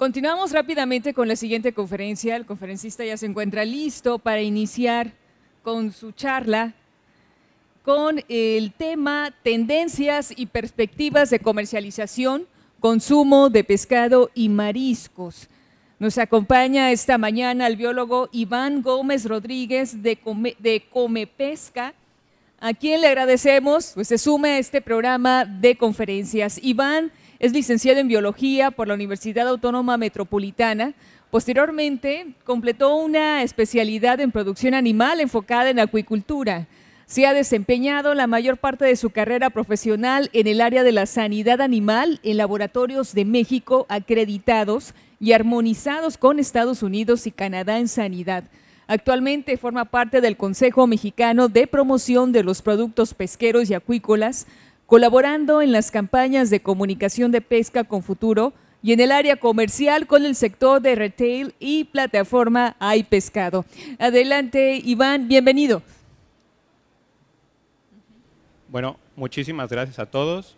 Continuamos rápidamente con la siguiente conferencia. El conferencista ya se encuentra listo para iniciar con su charla con el tema tendencias y perspectivas de comercialización, consumo de pescado y mariscos. Nos acompaña esta mañana el biólogo Iván Gómez Rodríguez de, Comepesca, a quien le agradecemos, pues se sume a este programa de conferencias. Iván, es licenciado en Biología por la Universidad Autónoma Metropolitana. Posteriormente, completó una especialidad en producción animal enfocada en acuicultura. Se ha desempeñado la mayor parte de su carrera profesional en el área de la sanidad animal en laboratorios de México acreditados y armonizados con Estados Unidos y Canadá en sanidad. Actualmente forma parte del Consejo Mexicano de Promoción de los Productos Pesqueros y Acuícolas, colaborando en las campañas de comunicación de pesca con futuro y en el área comercial con el sector de retail y plataforma Hay Pescado. Adelante, Iván, bienvenido. Bueno, muchísimas gracias a todos.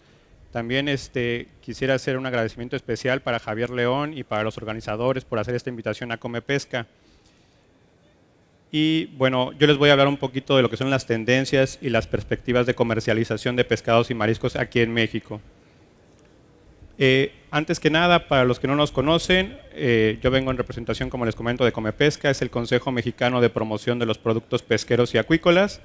También este, quisiera hacer un agradecimiento especial para Javier León y para los organizadores por hacer esta invitación a Come Pesca. Y bueno, yo les voy a hablar un poquito de lo que son las tendencias y las perspectivas de comercialización de pescados y mariscos aquí en México. Eh, antes que nada, para los que no nos conocen, eh, yo vengo en representación, como les comento, de Comepesca, es el Consejo Mexicano de Promoción de los Productos Pesqueros y Acuícolas.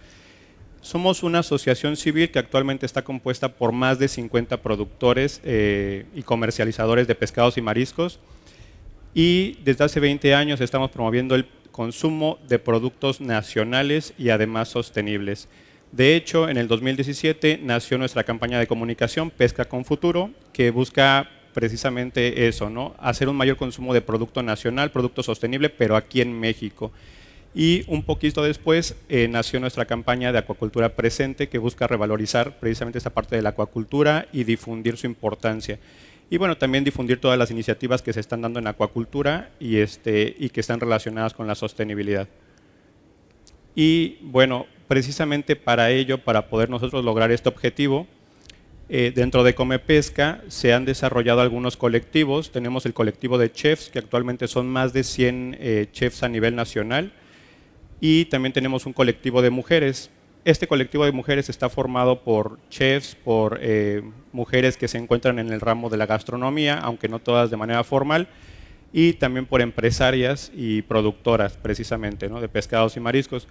Somos una asociación civil que actualmente está compuesta por más de 50 productores eh, y comercializadores de pescados y mariscos. Y desde hace 20 años estamos promoviendo el, consumo de productos nacionales y además sostenibles. De hecho, en el 2017 nació nuestra campaña de comunicación Pesca con Futuro, que busca precisamente eso, ¿no? hacer un mayor consumo de producto nacional, producto sostenible, pero aquí en México. Y un poquito después eh, nació nuestra campaña de acuacultura presente, que busca revalorizar precisamente esta parte de la acuacultura y difundir su importancia y bueno, también difundir todas las iniciativas que se están dando en acuacultura y, este, y que están relacionadas con la sostenibilidad. Y bueno, precisamente para ello, para poder nosotros lograr este objetivo, eh, dentro de Come Pesca se han desarrollado algunos colectivos. Tenemos el colectivo de chefs, que actualmente son más de 100 eh, chefs a nivel nacional. Y también tenemos un colectivo de mujeres, este colectivo de mujeres está formado por chefs, por eh, mujeres que se encuentran en el ramo de la gastronomía, aunque no todas de manera formal, y también por empresarias y productoras, precisamente, de pescados y mariscos.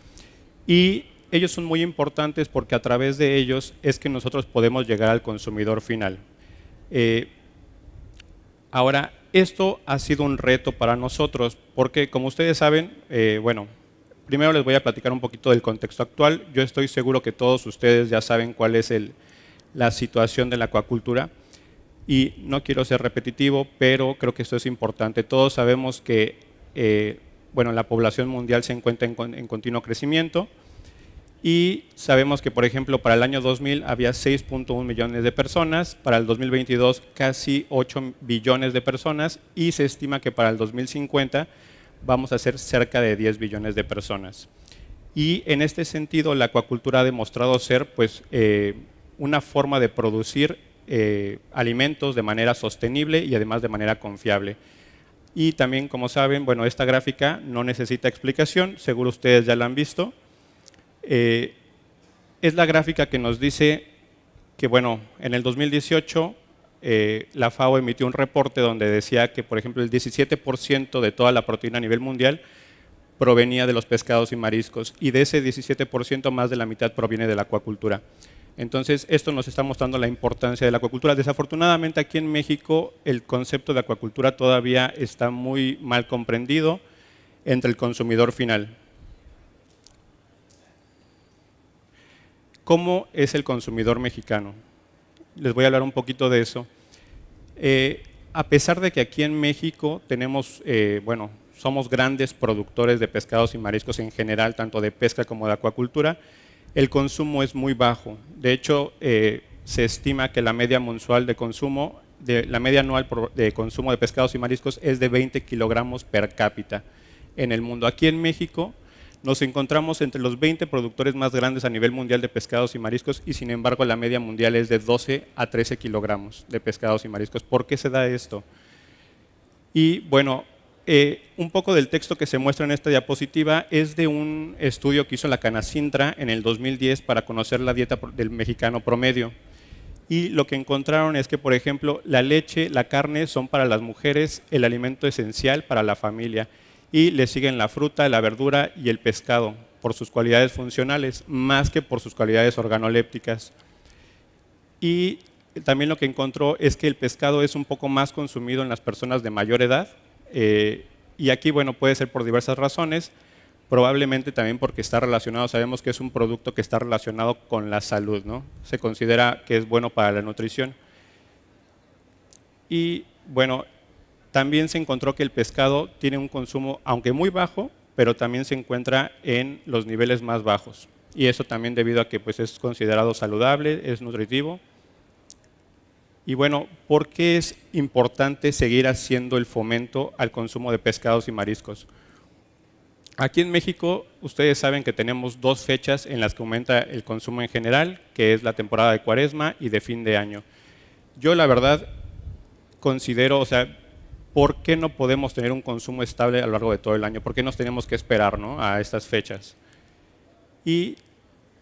Y ellos son muy importantes porque a través de ellos es que nosotros podemos llegar al consumidor final. Eh, ahora, esto ha sido un reto para nosotros porque, como ustedes saben, eh, bueno, Primero les voy a platicar un poquito del contexto actual. Yo estoy seguro que todos ustedes ya saben cuál es la situación de la acuacultura. Y no quiero ser repetitivo, pero creo que esto es importante. Todos sabemos que eh, bueno, la población mundial se encuentra en, en continuo crecimiento. Y sabemos que, por ejemplo, para el año 2000 había 6.1 millones de personas, para el 2022 casi 8 billones de personas y se estima que para el 2050 vamos a ser cerca de 10 billones de personas. Y en este sentido, la acuacultura ha demostrado ser pues, eh, una forma de producir eh, alimentos de manera sostenible y además de manera confiable. Y también, como saben, bueno, esta gráfica no necesita explicación, seguro ustedes ya la han visto. Eh, es la gráfica que nos dice que, bueno, en el 2018 eh, la FAO emitió un reporte donde decía que, por ejemplo, el 17% de toda la proteína a nivel mundial provenía de los pescados y mariscos, y de ese 17% más de la mitad proviene de la acuacultura. Entonces, esto nos está mostrando la importancia de la acuacultura. Desafortunadamente, aquí en México, el concepto de acuacultura todavía está muy mal comprendido entre el consumidor final. ¿Cómo es el consumidor mexicano? Les voy a hablar un poquito de eso. Eh, a pesar de que aquí en México tenemos, eh, bueno, somos grandes productores de pescados y mariscos en general, tanto de pesca como de acuacultura, el consumo es muy bajo. De hecho, eh, se estima que la media mensual de consumo, de, la media anual de consumo de pescados y mariscos es de 20 kilogramos per cápita en el mundo. Aquí en México, nos encontramos entre los 20 productores más grandes a nivel mundial de pescados y mariscos y sin embargo la media mundial es de 12 a 13 kilogramos de pescados y mariscos. ¿Por qué se da esto? Y bueno, eh, un poco del texto que se muestra en esta diapositiva es de un estudio que hizo la Canacintra en el 2010 para conocer la dieta del mexicano promedio. Y lo que encontraron es que, por ejemplo, la leche, la carne son para las mujeres el alimento esencial para la familia y le siguen la fruta, la verdura y el pescado por sus cualidades funcionales más que por sus cualidades organolépticas. Y también lo que encontró es que el pescado es un poco más consumido en las personas de mayor edad eh, y aquí, bueno, puede ser por diversas razones, probablemente también porque está relacionado, sabemos que es un producto que está relacionado con la salud, ¿no? Se considera que es bueno para la nutrición. Y bueno, también se encontró que el pescado tiene un consumo, aunque muy bajo, pero también se encuentra en los niveles más bajos. Y eso también debido a que pues, es considerado saludable, es nutritivo. Y bueno, ¿por qué es importante seguir haciendo el fomento al consumo de pescados y mariscos? Aquí en México, ustedes saben que tenemos dos fechas en las que aumenta el consumo en general, que es la temporada de cuaresma y de fin de año. Yo la verdad considero, o sea, ¿por qué no podemos tener un consumo estable a lo largo de todo el año? ¿Por qué nos tenemos que esperar a estas fechas? Y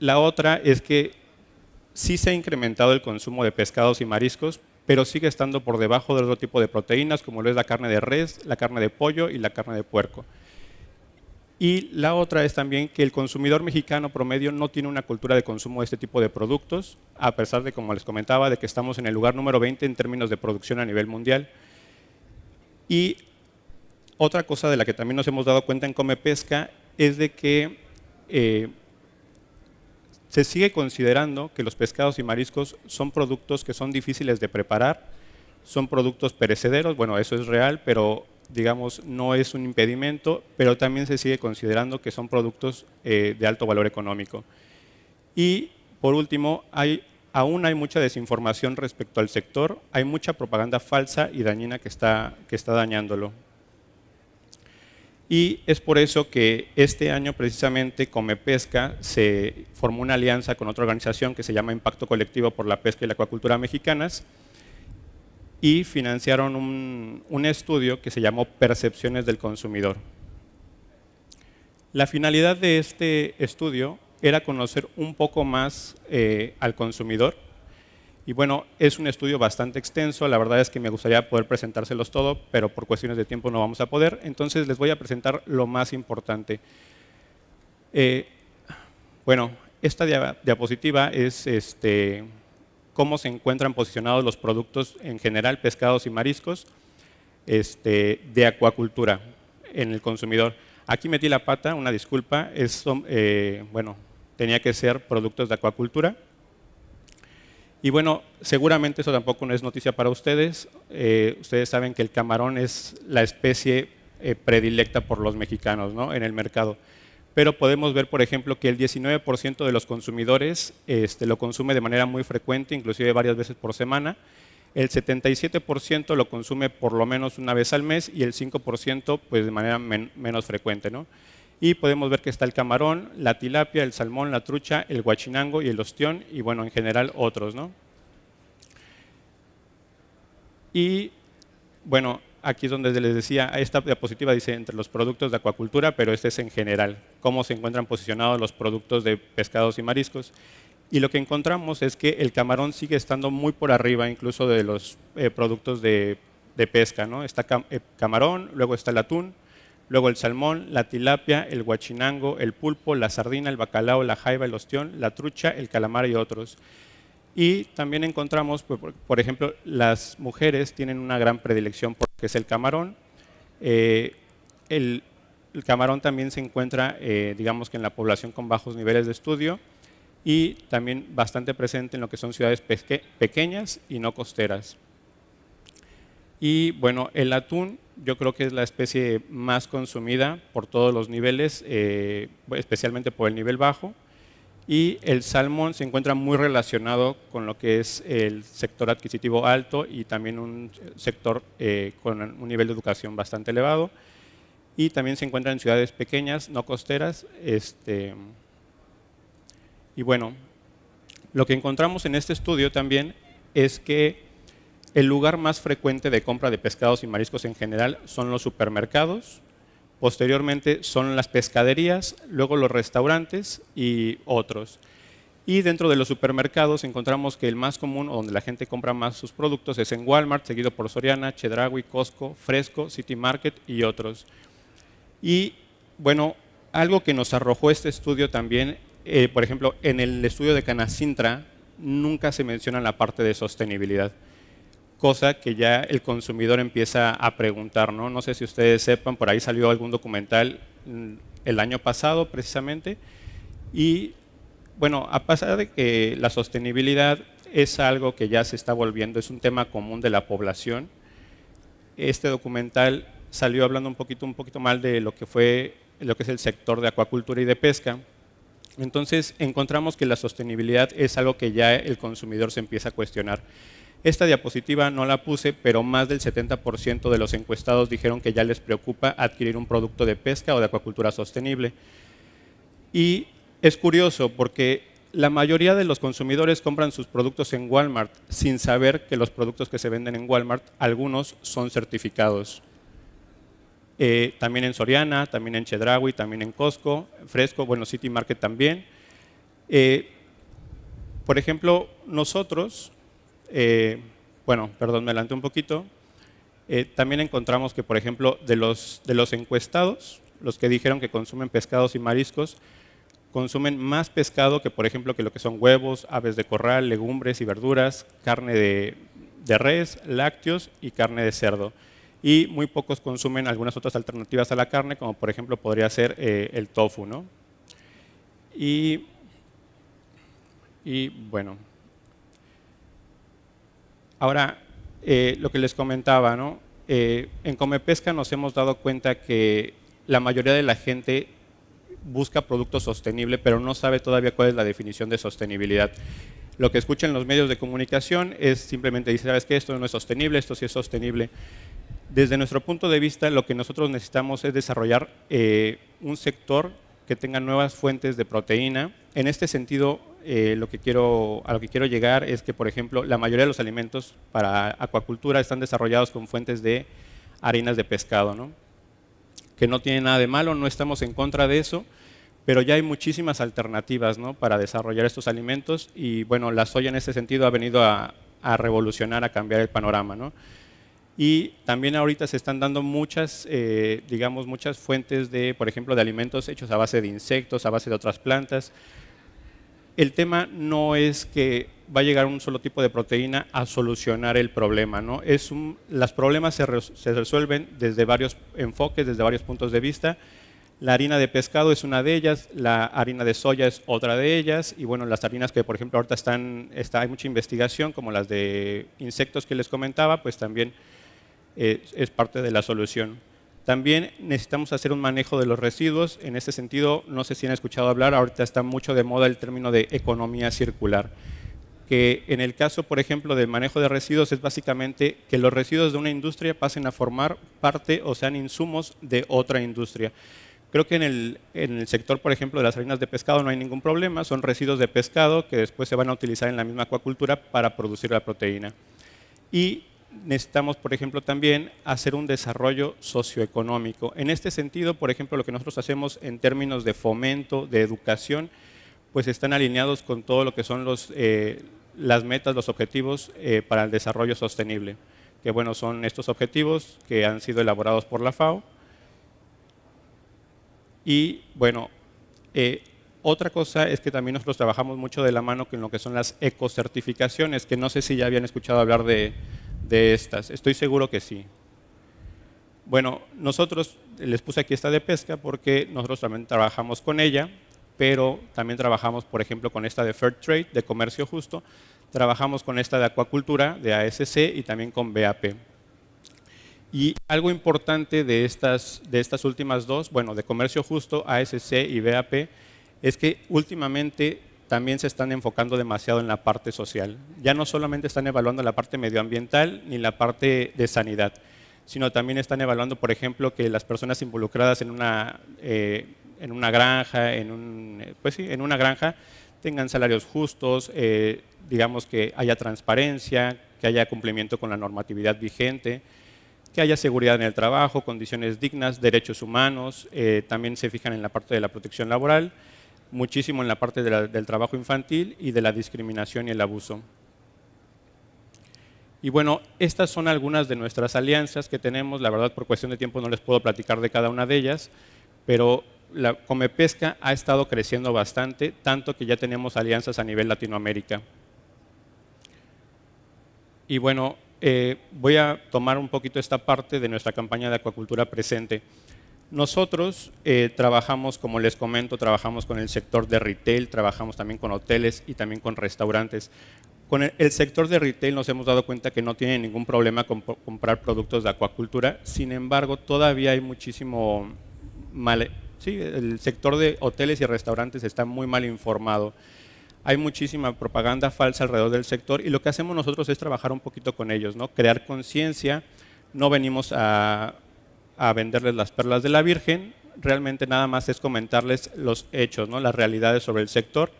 la otra es que sí se ha incrementado el consumo de pescados y mariscos, pero sigue estando por debajo del otro tipo de proteínas, como lo es la carne de res, la carne de pollo y la carne de puerco. Y la otra es también que el consumidor mexicano promedio no tiene una cultura de consumo de este tipo de productos, a pesar de, como les comentaba, de que estamos en el lugar número 20 en términos de producción a nivel mundial. Y otra cosa de la que también nos hemos dado cuenta en Come Pesca es de que eh, se sigue considerando que los pescados y mariscos son productos que son difíciles de preparar, son productos perecederos, bueno, eso es real, pero digamos, no es un impedimento, pero también se sigue considerando que son productos eh, de alto valor económico. Y por último, hay aún hay mucha desinformación respecto al sector, hay mucha propaganda falsa y dañina que está, que está dañándolo. Y es por eso que este año precisamente Pesca se formó una alianza con otra organización que se llama Impacto Colectivo por la Pesca y la Acuacultura Mexicanas y financiaron un, un estudio que se llamó Percepciones del Consumidor. La finalidad de este estudio era conocer un poco más eh, al consumidor. Y bueno, es un estudio bastante extenso, la verdad es que me gustaría poder presentárselos todo, pero por cuestiones de tiempo no vamos a poder, entonces les voy a presentar lo más importante. Eh, bueno, esta diapositiva es este, cómo se encuentran posicionados los productos en general, pescados y mariscos, este, de acuacultura en el consumidor. Aquí metí la pata, una disculpa, es, eh, bueno, tenía que ser productos de acuacultura. Y bueno, seguramente eso tampoco no es noticia para ustedes. Eh, ustedes saben que el camarón es la especie eh, predilecta por los mexicanos ¿no? en el mercado. Pero podemos ver, por ejemplo, que el 19% de los consumidores este, lo consume de manera muy frecuente, inclusive varias veces por semana. El 77% lo consume por lo menos una vez al mes y el 5% pues, de manera menos frecuente. ¿no? y podemos ver que está el camarón, la tilapia, el salmón, la trucha, el guachinango y el ostión y bueno, en general otros, ¿no? Y bueno, aquí es donde les decía, esta diapositiva dice entre los productos de acuacultura, pero este es en general, cómo se encuentran posicionados los productos de pescados y mariscos. Y lo que encontramos es que el camarón sigue estando muy por arriba incluso de los eh, productos de, de pesca, ¿no? Está el eh, camarón, luego está el atún, luego el salmón, la tilapia, el guachinango, el pulpo, la sardina, el bacalao, la jaiba, el ostión, la trucha, el calamar y otros. Y también encontramos, por ejemplo, las mujeres tienen una gran predilección porque es el camarón. Eh, el, camarón también se encuentra, eh, digamos que en la población con bajos niveles de estudio y también bastante presente en lo que son ciudades pequeñas y no costeras. Y bueno, el atún yo creo que es la especie más consumida por todos los niveles, eh, especialmente por el nivel bajo. Y el salmón se encuentra muy relacionado con lo que es el sector adquisitivo alto y también un sector eh, con un nivel de educación bastante elevado. Y también se encuentra en ciudades pequeñas, no costeras. Este, y bueno, lo que encontramos en este estudio también es que el lugar más frecuente de compra de pescados y mariscos en general son los supermercados, posteriormente son las pescaderías, luego los restaurantes y otros. Y dentro de los supermercados encontramos que el más común donde la gente compra más sus productos es en Walmart, seguido por Soriana, Chedraui, Costco, Fresco, City Market y otros. Y bueno, algo que nos arrojó este estudio también, eh, por ejemplo, en el estudio de Canacintra nunca se menciona la parte de sostenibilidad cosa que ya el consumidor empieza a preguntar, ¿no? No sé si ustedes sepan, por ahí salió algún documental mm, el año pasado precisamente, y bueno, a pesar de que la sostenibilidad es algo que ya se está volviendo, es un tema común de la población, este documental salió hablando un poquito, un poquito mal de lo que fue, lo que es el sector de acuacultura y de pesca, entonces encontramos que la sostenibilidad es algo que ya el consumidor se empieza a cuestionar. Esta diapositiva no la puse, pero más del 70% de los encuestados dijeron que ya les preocupa adquirir un producto de pesca o de acuacultura sostenible. Y es curioso porque la mayoría de los consumidores compran sus productos en Walmart sin saber que los productos que se venden en Walmart, algunos son certificados. Eh, también en Soriana, también en Chedraui, también en Costco, Fresco, bueno, City Market también. Eh, por ejemplo, nosotros eh, bueno, perdón, me adelanté un poquito, eh, también encontramos que, por ejemplo, de los, encuestados, los que dijeron que consumen pescados y mariscos, consumen más pescado que, por ejemplo, que lo que son huevos, aves de corral, legumbres y verduras, carne de, res, lácteos y carne de cerdo. Y muy pocos consumen algunas otras alternativas a la carne, como por ejemplo podría ser eh, el tofu. ¿no? Y, y bueno, Ahora, eh, lo que les comentaba, ¿no? Eh, en Comepesca nos hemos dado cuenta que la mayoría de la gente busca productos sostenible, pero no sabe todavía cuál es la definición de sostenibilidad. Lo que escuchan los medios de comunicación es simplemente decir, ¿sabes qué? Esto no es sostenible, esto sí es sostenible. Desde nuestro punto de vista, lo que nosotros necesitamos es desarrollar eh, un sector que tenga nuevas fuentes de proteína. En este sentido, eh, a lo que quiero llegar es que, por ejemplo, la mayoría de los alimentos para acuacultura están desarrollados con fuentes de harinas de pescado, ¿no? que no tiene nada de malo, no estamos en contra de eso, pero ya hay muchísimas alternativas ¿no? para desarrollar estos alimentos y bueno, la soya en ese sentido ha venido a, revolucionar, a cambiar el panorama. Y también ahorita se están dando muchas, eh, digamos, muchas fuentes de, por ejemplo, de alimentos hechos a base de insectos, a base de otras plantas, el tema no es que va a llegar un solo tipo de proteína a solucionar el problema. ¿no? Es los problemas se, resuelven desde varios enfoques, desde varios puntos de vista. La harina de pescado es una de ellas, la harina de soya es otra de ellas, y bueno, las harinas que, por ejemplo, ahorita están, está, hay mucha investigación, como las de insectos que les comentaba, pues también eh, es parte de la solución. También necesitamos hacer un manejo de los residuos. En este sentido, no sé si han escuchado hablar, ahorita está mucho de moda el término de economía circular, que en el caso, por ejemplo, del manejo de residuos es básicamente que los residuos de una industria pasen a formar parte o sean insumos de otra industria. Creo que en el, en el, sector, por ejemplo, de las harinas de pescado no hay ningún problema, son residuos de pescado que después se van a utilizar en la misma acuacultura para producir la proteína. Y necesitamos, por ejemplo, también hacer un desarrollo socioeconómico. En este sentido, por ejemplo, lo que nosotros hacemos en términos de fomento, de educación, pues están alineados con todo lo que son los, eh, las metas, los objetivos eh, para el desarrollo sostenible. Que bueno, son estos objetivos que han sido elaborados por la FAO. Y bueno, eh, otra cosa es que también nosotros trabajamos mucho de la mano con lo que son las ecocertificaciones, que no sé si ya habían escuchado hablar de, de estas? Estoy seguro que sí. Bueno, nosotros les puse aquí esta de pesca porque nosotros también trabajamos con ella, pero también trabajamos, por ejemplo, con esta de Fair Trade, de comercio justo, trabajamos con esta de acuacultura, de ASC y también con BAP. Y algo importante de estas, de estas últimas dos, bueno, de comercio justo, ASC y BAP, es que últimamente también se están enfocando demasiado en la parte social. Ya no solamente están evaluando la parte medioambiental ni la parte de sanidad, sino también están evaluando, por ejemplo, que las personas involucradas en una, eh, granja, eh, pues en, una granja, tengan salarios justos, eh, digamos que haya transparencia, que haya cumplimiento con la normatividad vigente, que haya seguridad en el trabajo, condiciones dignas, derechos humanos, también se fijan en la parte de la protección laboral muchísimo en la parte del trabajo infantil y de la discriminación y el abuso. Y bueno, estas son algunas de nuestras alianzas que tenemos. La verdad, por cuestión de tiempo no les puedo platicar de cada una de ellas, pero la Comepesca ha estado creciendo bastante, tanto que ya tenemos alianzas a nivel Latinoamérica. Y bueno, eh, voy a tomar un poquito esta parte de nuestra campaña de acuacultura presente. Nosotros eh, trabajamos, como les comento, trabajamos con el sector de retail, trabajamos también con hoteles y también con restaurantes. Con el, sector de retail nos hemos dado cuenta que no tiene ningún problema con comprar productos de acuacultura, sin embargo todavía hay muchísimo mal... Sí, el sector de hoteles y restaurantes está muy mal informado hay muchísima propaganda falsa alrededor del sector y lo que hacemos nosotros es trabajar un poquito con ellos, ¿no? crear conciencia. No venimos a, a venderles las perlas de la Virgen, realmente nada más es comentarles los hechos, ¿no? las realidades sobre el sector.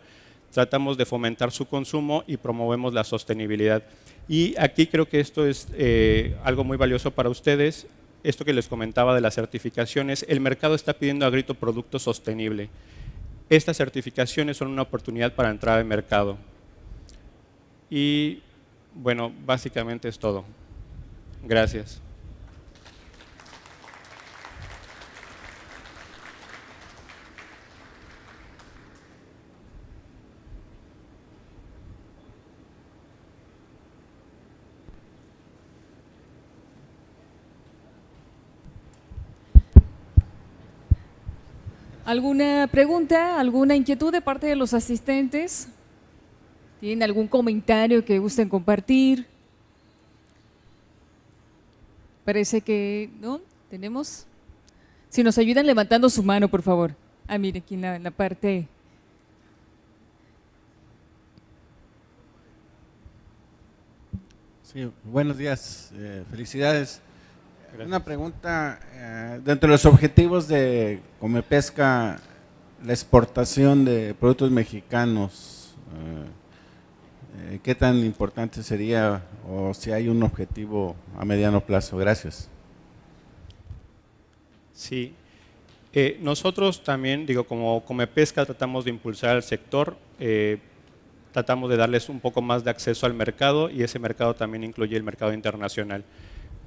Tratamos de fomentar su consumo y promovemos la sostenibilidad. Y aquí creo que esto es eh, algo muy valioso para ustedes, esto que les comentaba de las certificaciones, el mercado está pidiendo a grito producto sostenible. Estas certificaciones son una oportunidad para entrar al mercado. Y bueno, básicamente es todo. Gracias. ¿Alguna pregunta, alguna inquietud de parte de los asistentes? ¿Tienen algún comentario que gusten compartir? Parece que no, tenemos. Si nos ayudan levantando su mano, por favor. Ah, mire, aquí en la, parte Sí, buenos días, eh, felicidades. Una pregunta, eh, dentro de los objetivos de Come Pesca, la exportación de productos mexicanos, eh, eh, ¿qué tan importante sería o si hay un objetivo a mediano plazo? Gracias. Sí, nosotros también, digo, como Come Pesca tratamos de impulsar al sector, tratamos de darles un poco más de acceso al mercado y ese mercado también incluye el mercado internacional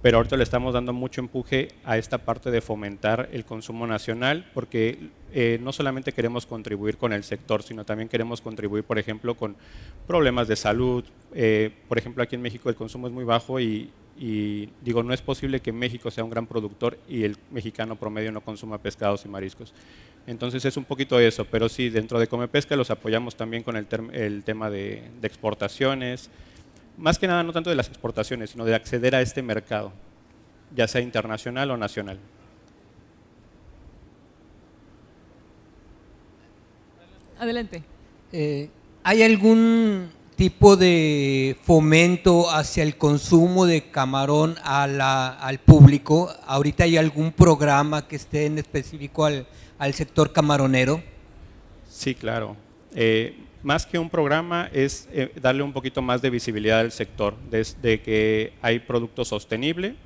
pero ahorita le estamos dando mucho empuje a esta parte de fomentar el consumo nacional, porque eh, no solamente queremos contribuir con el sector, sino también queremos contribuir, por ejemplo, con problemas de salud. Eh, por ejemplo, aquí en México el consumo es muy bajo y, digo, no es posible que México sea un gran productor y el mexicano promedio no consuma pescados y mariscos. Entonces es un poquito eso, pero sí, dentro de Come Pesca los apoyamos también con el, tema de, de exportaciones, más que nada no tanto de las exportaciones, sino de acceder a este mercado, ya sea internacional o nacional. Adelante. Eh, ¿Hay algún tipo de fomento hacia el consumo de camarón al público? ¿Ahorita hay algún programa que esté en específico al, sector camaronero? Sí, claro. Eh, más que un programa es eh, darle un poquito más de visibilidad al sector, desde que hay producto sostenible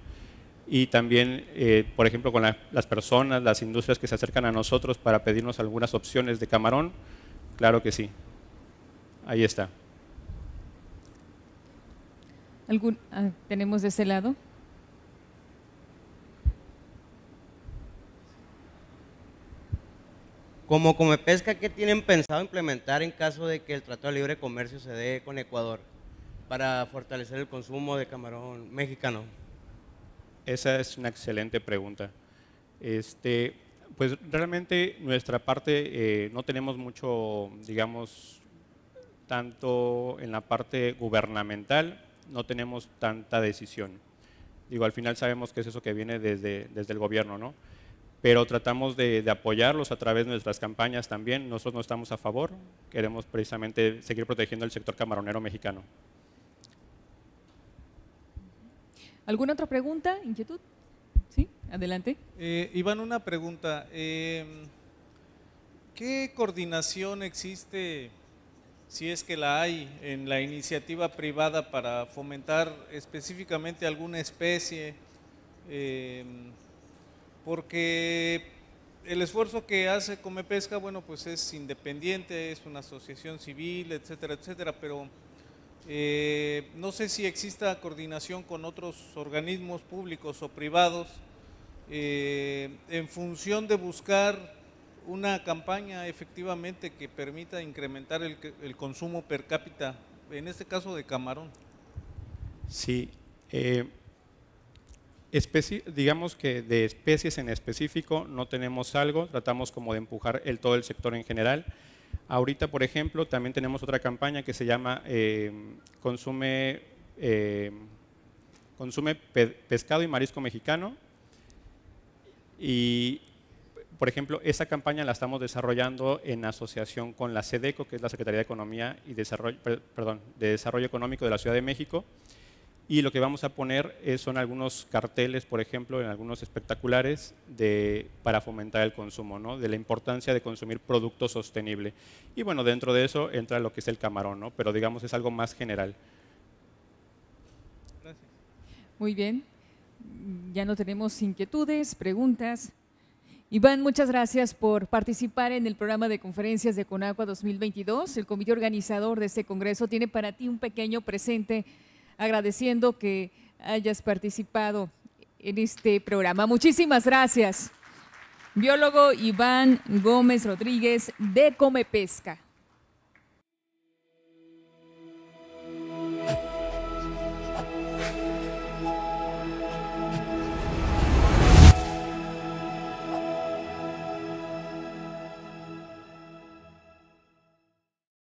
y también, eh, por ejemplo, con las personas, las industrias que se acercan a nosotros para pedirnos algunas opciones de camarón, claro que sí. Ahí está. ¿Algún, ah, ¿Tenemos de ese lado? como pesca ¿qué tienen pensado implementar en caso de que el Tratado de Libre Comercio se dé con Ecuador para fortalecer el consumo de camarón mexicano? Esa es una excelente pregunta. Este, pues realmente nuestra parte eh, no tenemos mucho, digamos, tanto en la parte gubernamental, no tenemos tanta decisión. Digo, al final sabemos que es eso que viene desde, desde el gobierno, ¿no? pero tratamos de, apoyarlos a través de nuestras campañas también. Nosotros no estamos a favor, queremos precisamente seguir protegiendo el sector camaronero mexicano. ¿Alguna otra pregunta, inquietud? Sí, adelante. Eh, Iván, una pregunta. Em, ¿Qué coordinación existe, si es que la hay, en la iniciativa privada para fomentar específicamente alguna especie? Em, porque el esfuerzo que hace Come Pesca, bueno, pues es independiente, es una asociación civil, etcétera, etcétera, pero eh, no sé si exista coordinación con otros organismos públicos o privados eh, en función de buscar una campaña efectivamente que permita incrementar el, el consumo per cápita, en este caso de camarón. Sí, eh, digamos que de especies en específico no tenemos algo, tratamos como de empujar el, todo el sector en general. Ahorita, por ejemplo, también tenemos otra campaña que se llama em, Consume, em, consume Pescado y Marisco Mexicano. Y, por ejemplo, esa campaña la estamos desarrollando en asociación con la SEDECO, que es la Secretaría de Economía y Desarrollo, perdón, de Desarrollo Económico de la Ciudad de México y lo que vamos a poner eh, son algunos carteles, por ejemplo, en algunos espectaculares de, para fomentar el consumo, ¿no? de la importancia de consumir producto sostenible. Y bueno, dentro de eso entra lo que es el camarón, ¿no? pero digamos es algo más general. Gracias. Muy bien, mm, ya no tenemos inquietudes, preguntas. Iván, muchas gracias por participar en el programa de conferencias de Conagua 2022. El comité organizador de este congreso tiene para ti un pequeño presente agradeciendo que hayas participado en este programa. Muchísimas gracias. Biólogo Iván Gómez Rodríguez de Come Pesca.